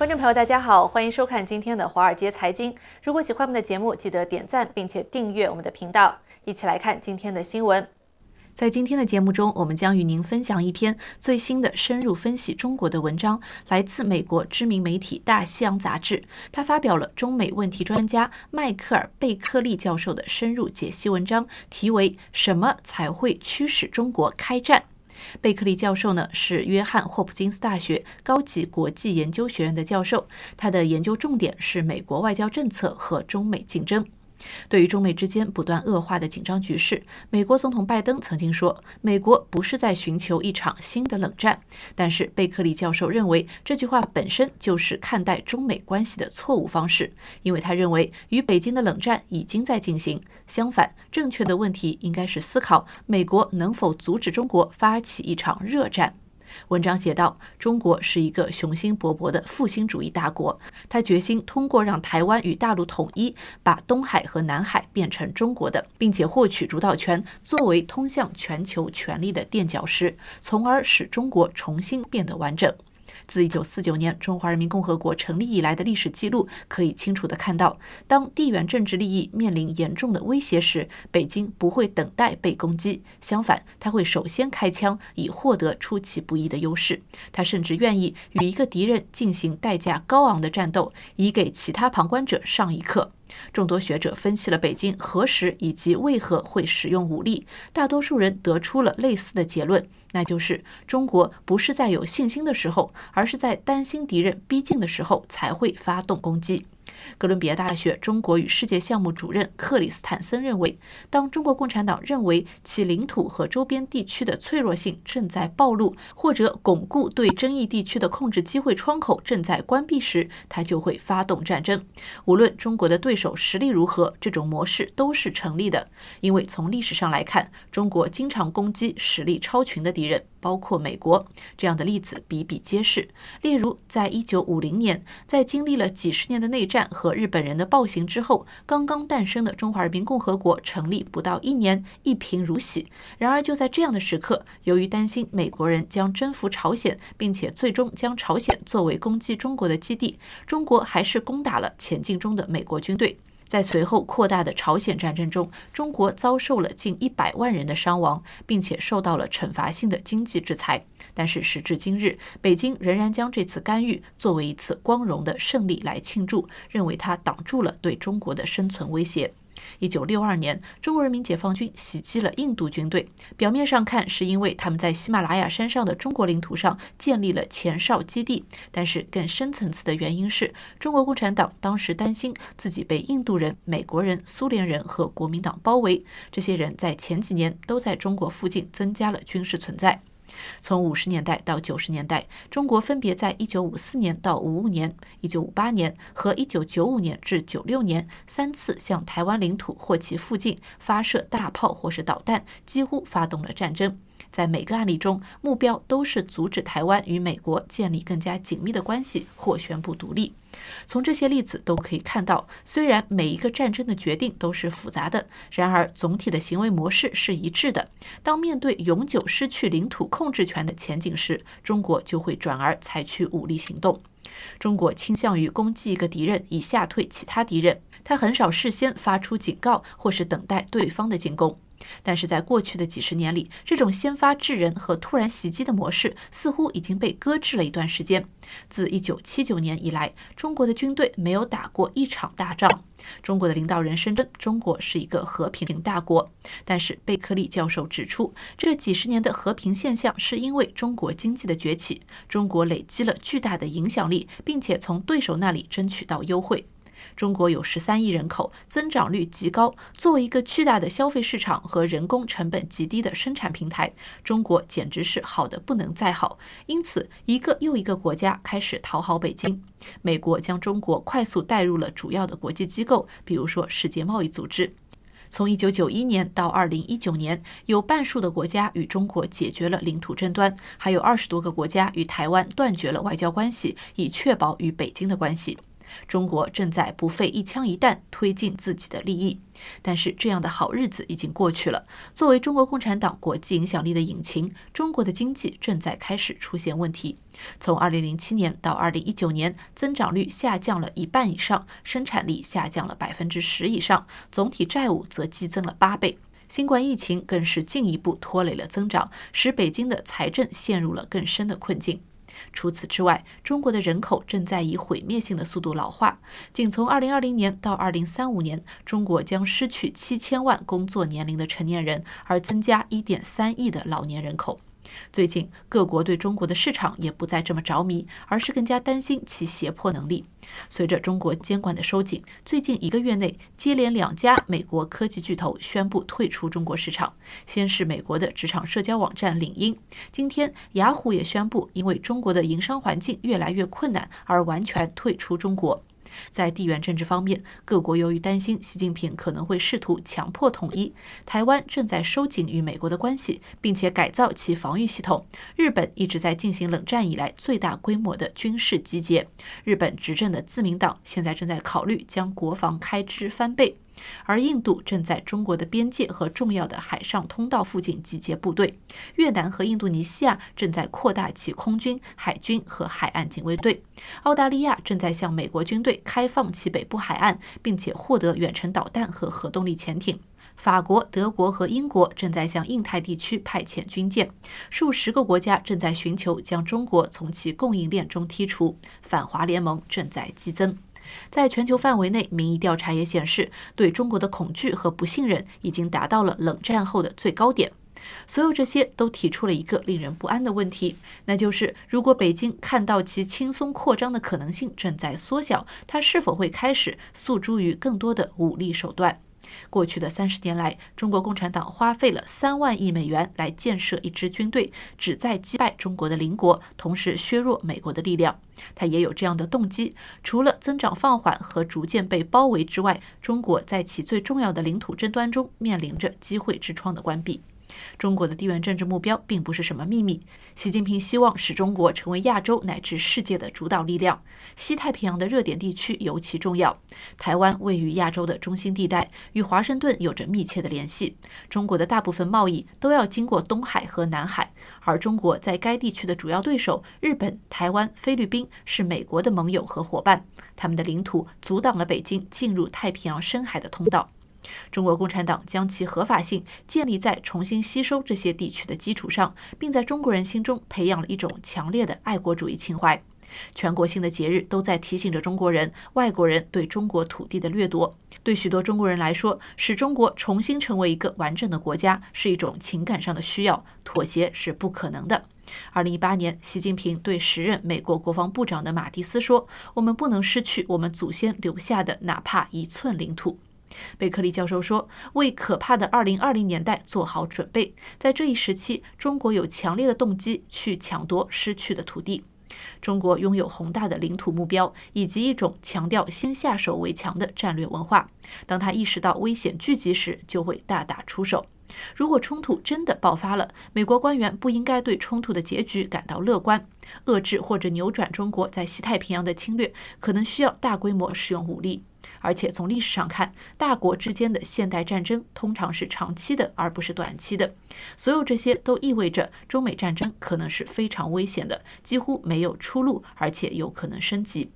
观众朋友，大家好，欢迎收看今天的《华尔街财经》。如果喜欢我们的节目，记得点赞并且订阅我们的频道。一起来看今天的新闻。在今天的节目中，我们将与您分享一篇最新的深入分析中国的文章，来自美国知名媒体《大西洋》杂志。他发表了中美问题专家迈克尔·贝克利教授的深入解析文章，题为什么才会驱使中国开战？贝克利教授呢是约翰霍普金斯大学高级国际研究学院的教授，他的研究重点是美国外交政策和中美竞争。对于中美之间不断恶化的紧张局势，美国总统拜登曾经说：“美国不是在寻求一场新的冷战。”但是贝克利教授认为，这句话本身就是看待中美关系的错误方式，因为他认为与北京的冷战已经在进行。相反，正确的问题应该是思考美国能否阻止中国发起一场热战。文章写道：“中国是一个雄心勃勃的复兴主义大国，他决心通过让台湾与大陆统一，把东海和南海变成中国的，并且获取主导权，作为通向全球权力的垫脚石，从而使中国重新变得完整。”自一九四九年中华人民共和国成立以来的历史记录，可以清楚地看到，当地缘政治利益面临严重的威胁时，北京不会等待被攻击。相反，他会首先开枪，以获得出其不意的优势。他甚至愿意与一个敌人进行代价高昂的战斗，以给其他旁观者上一课。众多学者分析了北京何时以及为何会使用武力，大多数人得出了类似的结论，那就是中国不是在有信心的时候，而是在担心敌人逼近的时候才会发动攻击。哥伦比亚大学中国与世界项目主任克里斯坦森认为，当中国共产党认为其领土和周边地区的脆弱性正在暴露，或者巩固对争议地区的控制机会窗口正在关闭时，它就会发动战争。无论中国的对手实力如何，这种模式都是成立的，因为从历史上来看，中国经常攻击实力超群的敌人。包括美国这样的例子比比皆是。例如，在一九五零年，在经历了几十年的内战和日本人的暴行之后，刚刚诞生的中华人民共和国成立不到一年，一贫如洗。然而，就在这样的时刻，由于担心美国人将征服朝鲜，并且最终将朝鲜作为攻击中国的基地，中国还是攻打了前进中的美国军队。在随后扩大的朝鲜战争中，中国遭受了近一百万人的伤亡，并且受到了惩罚性的经济制裁。但是时至今日，北京仍然将这次干预作为一次光荣的胜利来庆祝，认为它挡住了对中国的生存威胁。一九六二年，中国人民解放军袭击了印度军队。表面上看，是因为他们在喜马拉雅山上的中国领土上建立了前哨基地，但是更深层次的原因是，中国共产党当时担心自己被印度人、美国人、苏联人和国民党包围。这些人在前几年都在中国附近增加了军事存在。从五十年代到九十年代，中国分别在一九五四年到五五年、一九五八年和一九九五年至九六年三次向台湾领土或其附近发射大炮或是导弹，几乎发动了战争。在每个案例中，目标都是阻止台湾与美国建立更加紧密的关系或宣布独立。从这些例子都可以看到，虽然每一个战争的决定都是复杂的，然而总体的行为模式是一致的。当面对永久失去领土控制权的前景时，中国就会转而采取武力行动。中国倾向于攻击一个敌人以吓退其他敌人，他很少事先发出警告或是等待对方的进攻。但是在过去的几十年里，这种先发制人和突然袭击的模式似乎已经被搁置了一段时间。自1979年以来，中国的军队没有打过一场大仗。中国的领导人声称，中国是一个和平型大国。但是贝克利教授指出，这几十年的和平现象是因为中国经济的崛起，中国累积了巨大的影响力，并且从对手那里争取到优惠。中国有十三亿人口，增长率极高，作为一个巨大的消费市场和人工成本极低的生产平台，中国简直是好的不能再好。因此，一个又一个国家开始讨好北京。美国将中国快速带入了主要的国际机构，比如说世界贸易组织。从一九九一年到二零一九年，有半数的国家与中国解决了领土争端，还有二十多个国家与台湾断绝了外交关系，以确保与北京的关系。中国正在不费一枪一弹推进自己的利益，但是这样的好日子已经过去了。作为中国共产党国际影响力的引擎，中国的经济正在开始出现问题。从2007年到2019年，增长率下降了一半以上，生产力下降了百分之十以上，总体债务则激增了八倍。新冠疫情更是进一步拖累了增长，使北京的财政陷入了更深的困境。除此之外，中国的人口正在以毁灭性的速度老化。仅从2020年到2035年，中国将失去7000万工作年龄的成年人，而增加1.3亿的老年人口。最近，各国对中国的市场也不再这么着迷，而是更加担心其胁迫能力。随着中国监管的收紧，最近一个月内，接连两家美国科技巨头宣布退出中国市场。先是美国的职场社交网站领英，今天雅虎也宣布，因为中国的营商环境越来越困难，而完全退出中国。在地缘政治方面，各国由于担心习近平可能会试图强迫统一，台湾正在收紧与美国的关系，并且改造其防御系统。日本一直在进行冷战以来最大规模的军事集结。日本执政的自民党现在正在考虑将国防开支翻倍。而印度正在中国的边界和重要的海上通道附近集结部队。越南和印度尼西亚正在扩大其空军、海军和海岸警卫队。澳大利亚正在向美国军队开放其北部海岸，并且获得远程导弹和核动力潜艇。法国、德国和英国正在向印太地区派遣军舰。数十个国家正在寻求将中国从其供应链中剔除。反华联盟正在激增。在全球范围内，民意调查也显示，对中国的恐惧和不信任已经达到了冷战后的最高点。所有这些都提出了一个令人不安的问题，那就是如果北京看到其轻松扩张的可能性正在缩小，它是否会开始诉诸于更多的武力手段？过去的三十年来，中国共产党花费了三万亿美元来建设一支军队，旨在击败中国的邻国，同时削弱美国的力量。他也有这样的动机。除了增长放缓和逐渐被包围之外，中国在其最重要的领土争端中面临着机会之窗的关闭。中国的地缘政治目标并不是什么秘密。习近平希望使中国成为亚洲乃至世界的主导力量。西太平洋的热点地区尤其重要。台湾位于亚洲的中心地带，与华盛顿有着密切的联系。中国的大部分贸易都要经过东海和南海，而中国在该地区的主要对手——日本、台湾、菲律宾是美国的盟友和伙伴，他们的领土阻挡了北京进入太平洋深海的通道。中国共产党将其合法性建立在重新吸收这些地区的基础上，并在中国人心中培养了一种强烈的爱国主义情怀。全国性的节日都在提醒着中国人，外国人对中国土地的掠夺。对许多中国人来说，使中国重新成为一个完整的国家是一种情感上的需要。妥协是不可能的。二零一八年，习近平对时任美国国防部长的马蒂斯说：“我们不能失去我们祖先留下的哪怕一寸领土。”贝克利教授说：“为可怕的2020年代做好准备，在这一时期，中国有强烈的动机去抢夺失去的土地。中国拥有宏大的领土目标，以及一种强调先下手为强的战略文化。当他意识到危险聚集时，就会大打出手。如果冲突真的爆发了，美国官员不应该对冲突的结局感到乐观。遏制或者扭转中国在西太平洋的侵略，可能需要大规模使用武力。”而且从历史上看，大国之间的现代战争通常是长期的，而不是短期的。所有这些都意味着中美战争可能是非常危险的，几乎没有出路，而且有可能升级。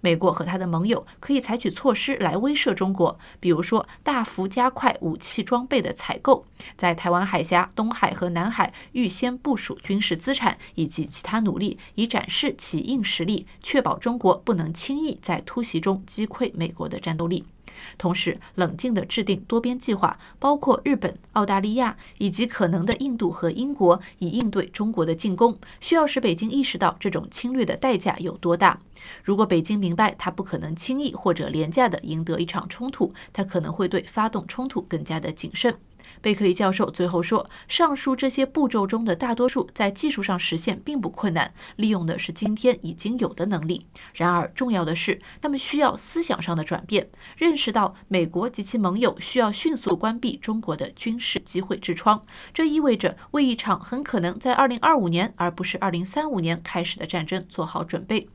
美国和他的盟友可以采取措施来威慑中国，比如说大幅加快武器装备的采购，在台湾海峡、东海和南海预先部署军事资产以及其他努力，以展示其硬实力，确保中国不能轻易在突袭中击溃美国的战斗力。同时冷静地制定多边计划，包括日本、澳大利亚以及可能的印度和英国，以应对中国的进攻。需要使北京意识到这种侵略的代价有多大。如果北京明白他不可能轻易或者廉价地赢得一场冲突，他可能会对发动冲突更加的谨慎。贝克利教授最后说：“上述这些步骤中的大多数在技术上实现并不困难，利用的是今天已经有的能力。然而，重要的是他们需要思想上的转变，认识到美国及其盟友需要迅速关闭中国的军事机会之窗，这意味着为一场很可能在2025年而不是2035年开始的战争做好准备。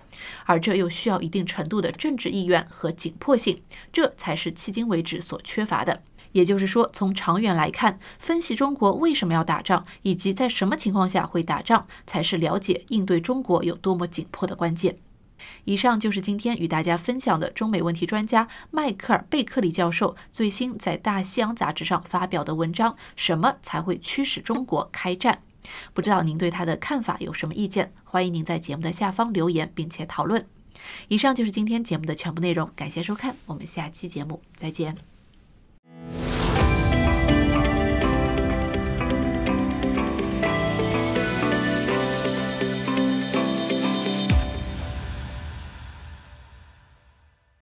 而这又需要一定程度的政治意愿和紧迫性，这才是迄今为止所缺乏的。”也就是说，从长远来看，分析中国为什么要打仗，以及在什么情况下会打仗，才是了解应对中国有多么紧迫的关键。以上就是今天与大家分享的中美问题专家迈克尔·贝克利教授最新在《大西洋》杂志上发表的文章《什么才会驱使中国开战》。不知道您对他的看法有什么意见？欢迎您在节目的下方留言，并且讨论。以上就是今天节目的全部内容，感谢收看，我们下期节目再见。